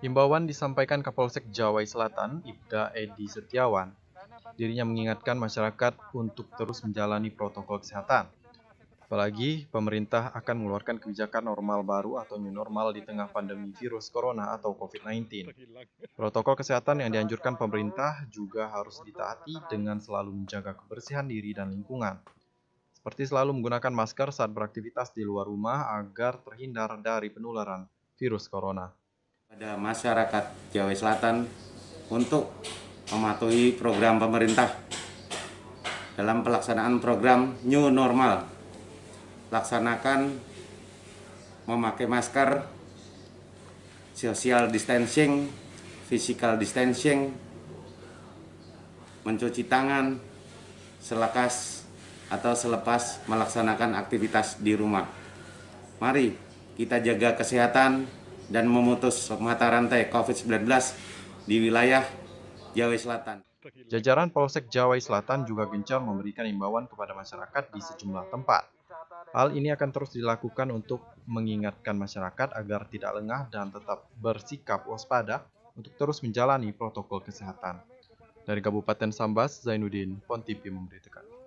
Himbauan disampaikan Kapolsek Jawa Selatan, Ibda Edi Setiawan. Dirinya mengingatkan masyarakat untuk terus menjalani protokol kesehatan. Apalagi pemerintah akan mengeluarkan kebijakan normal baru atau new normal di tengah pandemi virus corona atau COVID-19. Protokol kesehatan yang dianjurkan pemerintah juga harus ditaati dengan selalu menjaga kebersihan diri dan lingkungan. Seperti selalu menggunakan masker saat beraktivitas di luar rumah agar terhindar dari penularan virus corona. Ada masyarakat Jawa Selatan untuk mematuhi program pemerintah dalam pelaksanaan program New Normal. Laksanakan memakai masker, social distancing, physical distancing, mencuci tangan selekas atau selepas melaksanakan aktivitas di rumah. Mari kita jaga kesehatan, dan memutus mata rantai COVID-19 di wilayah Jawa Selatan. Jajaran Polsek Jawa Selatan juga gencar memberikan imbauan kepada masyarakat di sejumlah tempat. Hal ini akan terus dilakukan untuk mengingatkan masyarakat agar tidak lengah dan tetap bersikap waspada untuk terus menjalani protokol kesehatan. Dari Kabupaten Sambas, Zainuddin Pontipi memberitakan.